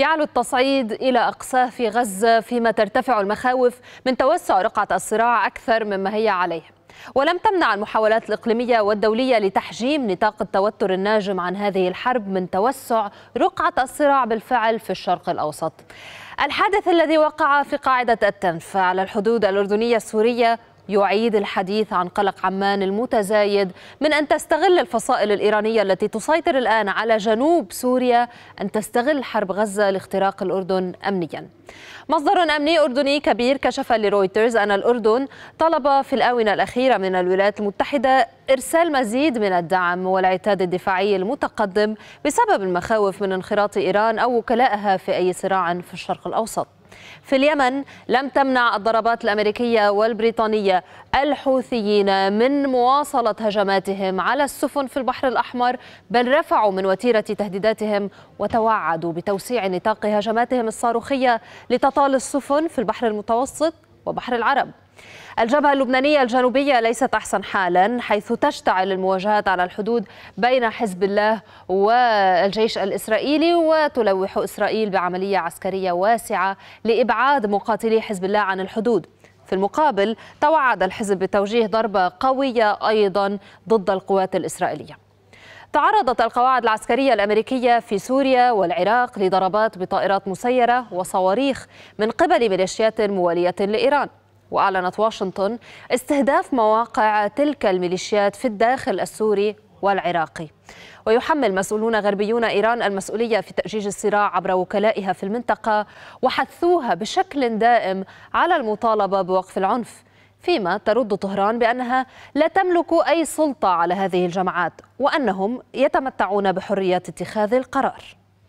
يعلو التصعيد إلى أقصاه في غزة فيما ترتفع المخاوف من توسع رقعة الصراع أكثر مما هي عليه ولم تمنع المحاولات الإقليمية والدولية لتحجيم نطاق التوتر الناجم عن هذه الحرب من توسع رقعة الصراع بالفعل في الشرق الأوسط الحادث الذي وقع في قاعدة التنف على الحدود الأردنية السورية يعيد الحديث عن قلق عمان المتزايد من أن تستغل الفصائل الإيرانية التي تسيطر الآن على جنوب سوريا أن تستغل حرب غزة لاختراق الأردن أمنياً. مصدر أمني أردني كبير كشف لرويترز أن الأردن طلب في الآونة الأخيرة من الولايات المتحدة إرسال مزيد من الدعم والعتاد الدفاعي المتقدم بسبب المخاوف من انخراط إيران أو وكلائها في أي صراع في الشرق الأوسط في اليمن لم تمنع الضربات الأمريكية والبريطانية الحوثيين من مواصلة هجماتهم على السفن في البحر الأحمر بل رفعوا من وتيرة تهديداتهم وتوعدوا بتوسيع نطاق هجماتهم الصاروخية لتطال السفن في البحر المتوسط وبحر العرب الجبهة اللبنانية الجنوبية ليست أحسن حالا حيث تشتعل المواجهات على الحدود بين حزب الله والجيش الإسرائيلي وتلوح إسرائيل بعملية عسكرية واسعة لإبعاد مقاتلي حزب الله عن الحدود في المقابل توعد الحزب بتوجيه ضربة قوية أيضا ضد القوات الإسرائيلية تعرضت القواعد العسكرية الأمريكية في سوريا والعراق لضربات بطائرات مسيرة وصواريخ من قبل ميليشيات موالية لإيران وأعلنت واشنطن استهداف مواقع تلك الميليشيات في الداخل السوري والعراقي ويحمل مسؤولون غربيون إيران المسؤولية في تأجيج الصراع عبر وكلائها في المنطقة وحثوها بشكل دائم على المطالبة بوقف العنف فيما ترد طهران بأنها لا تملك أي سلطة على هذه الجماعات وأنهم يتمتعون بحرية اتخاذ القرار